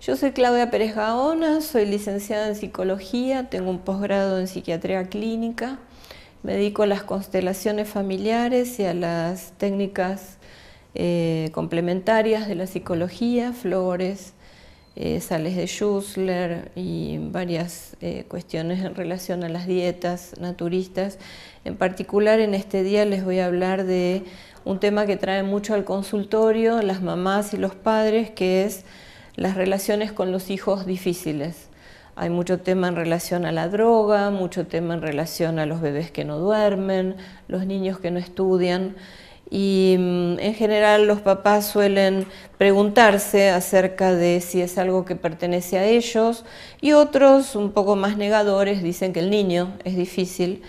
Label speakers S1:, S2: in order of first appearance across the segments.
S1: Yo soy Claudia Pérez Gaona, soy licenciada en psicología, tengo un posgrado en psiquiatría clínica, me dedico a las constelaciones familiares y a las técnicas eh, complementarias de la psicología, flores, eh, sales de Schussler y varias eh, cuestiones en relación a las dietas naturistas. En particular en este día les voy a hablar de un tema que trae mucho al consultorio las mamás y los padres, que es las relaciones con los hijos difíciles. Hay mucho tema en relación a la droga, mucho tema en relación a los bebés que no duermen, los niños que no estudian. Y mm, en general los papás suelen preguntarse acerca de si es algo que pertenece a ellos y otros, un poco más negadores, dicen que el niño es difícil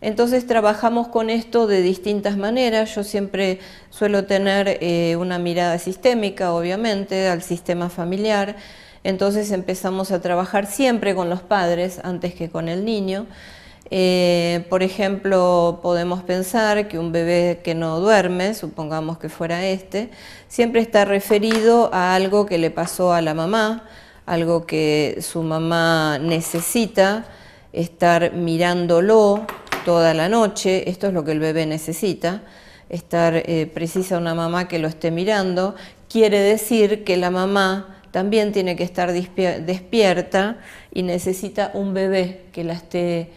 S1: entonces trabajamos con esto de distintas maneras. Yo siempre suelo tener eh, una mirada sistémica, obviamente, al sistema familiar. Entonces empezamos a trabajar siempre con los padres antes que con el niño. Eh, por ejemplo, podemos pensar que un bebé que no duerme, supongamos que fuera este, siempre está referido a algo que le pasó a la mamá, algo que su mamá necesita, estar mirándolo, toda la noche, esto es lo que el bebé necesita, estar eh, precisa una mamá que lo esté mirando, quiere decir que la mamá también tiene que estar despierta y necesita un bebé que la esté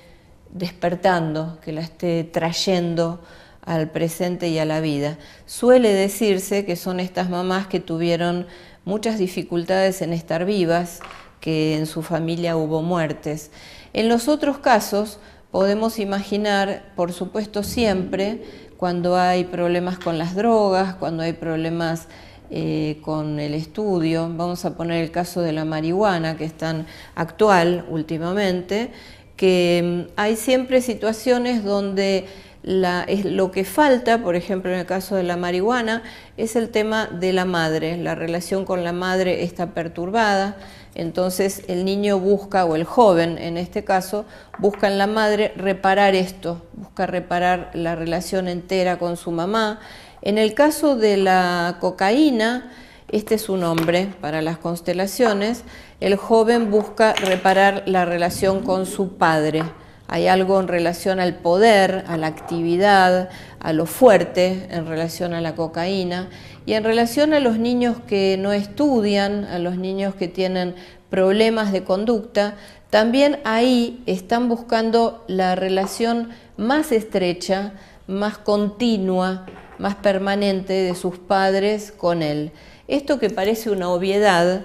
S1: despertando, que la esté trayendo al presente y a la vida. Suele decirse que son estas mamás que tuvieron muchas dificultades en estar vivas, que en su familia hubo muertes. En los otros casos, Podemos imaginar, por supuesto, siempre cuando hay problemas con las drogas, cuando hay problemas eh, con el estudio. Vamos a poner el caso de la marihuana, que es tan actual últimamente, que mm, hay siempre situaciones donde lo que falta, por ejemplo en el caso de la marihuana, es el tema de la madre. La relación con la madre está perturbada. Entonces el niño busca, o el joven en este caso, busca en la madre reparar esto, busca reparar la relación entera con su mamá. En el caso de la cocaína, este es su nombre para las constelaciones, el joven busca reparar la relación con su padre hay algo en relación al poder, a la actividad, a lo fuerte en relación a la cocaína y en relación a los niños que no estudian, a los niños que tienen problemas de conducta, también ahí están buscando la relación más estrecha, más continua, más permanente de sus padres con él. Esto que parece una obviedad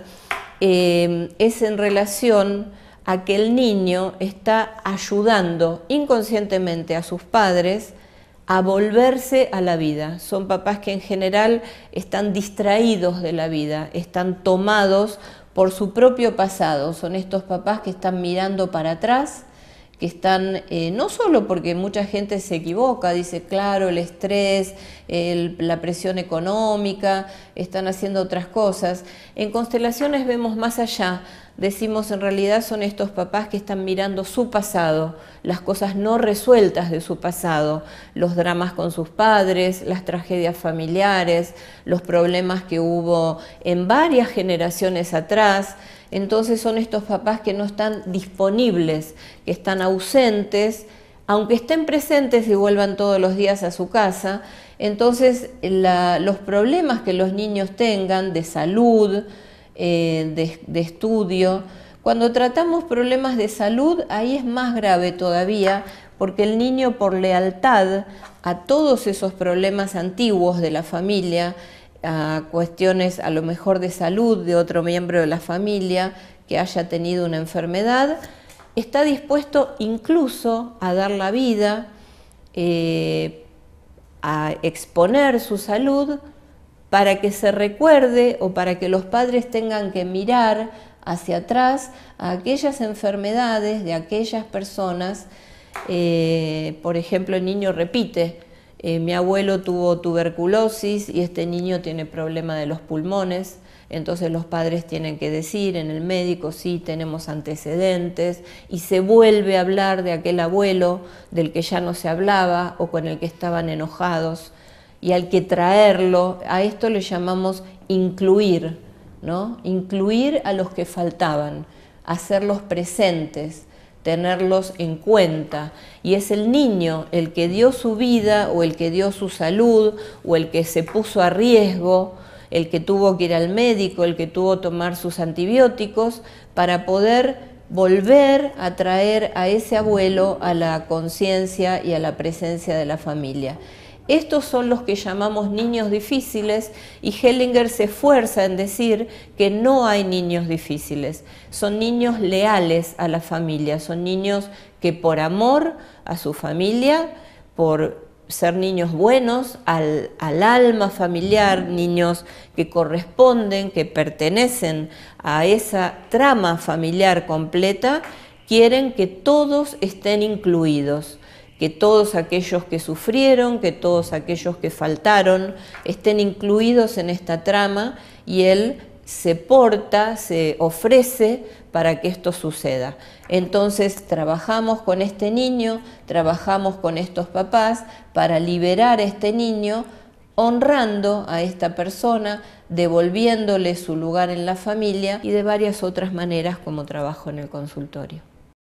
S1: eh, es en relación aquel el niño está ayudando inconscientemente a sus padres a volverse a la vida. Son papás que en general están distraídos de la vida, están tomados por su propio pasado. Son estos papás que están mirando para atrás, que están, eh, no solo porque mucha gente se equivoca, dice, claro, el estrés, la presión económica, están haciendo otras cosas. En constelaciones vemos más allá decimos en realidad son estos papás que están mirando su pasado, las cosas no resueltas de su pasado, los dramas con sus padres, las tragedias familiares, los problemas que hubo en varias generaciones atrás. Entonces son estos papás que no están disponibles, que están ausentes, aunque estén presentes y vuelvan todos los días a su casa. Entonces los problemas que los niños tengan de salud, eh, de, estudio. Cuando tratamos problemas de salud, ahí es más grave todavía, porque el niño por lealtad a todos esos problemas antiguos de la familia, a cuestiones a lo mejor de salud de otro miembro de la familia que haya tenido una enfermedad, está dispuesto incluso a dar la vida, eh, a exponer su salud para que se recuerde o para que los padres tengan que mirar hacia atrás a aquellas enfermedades de aquellas personas. Eh, por ejemplo, el niño repite, eh, mi abuelo tuvo tuberculosis y este niño tiene problema de los pulmones. Entonces los padres tienen que decir en el médico, sí, tenemos antecedentes, y se vuelve a hablar de aquel abuelo del que ya no se hablaba o con el que estaban enojados y al que traerlo, a esto le llamamos incluir, ¿no? Incluir a los que faltaban, hacerlos presentes, tenerlos en cuenta. Y es el niño el que dio su vida o el que dio su salud o el que se puso a riesgo, el que tuvo que ir al médico, el que tuvo que tomar sus antibióticos para poder volver a traer a ese abuelo a la conciencia y a la presencia de la familia. Estos son los que llamamos niños difíciles y Hellinger se esfuerza en decir que no hay niños difíciles, son niños leales a la familia, son niños que por amor a su familia, por ser niños buenos al, al alma familiar, niños que corresponden, que pertenecen a esa trama familiar completa, quieren que todos estén incluidos que todos aquellos que sufrieron, que todos aquellos que faltaron, estén incluidos en esta trama y él se porta, se ofrece para que esto suceda. Entonces trabajamos con este niño, trabajamos con estos papás para liberar a este niño, honrando a esta persona, devolviéndole su lugar en la familia y de varias otras maneras como trabajo en el consultorio.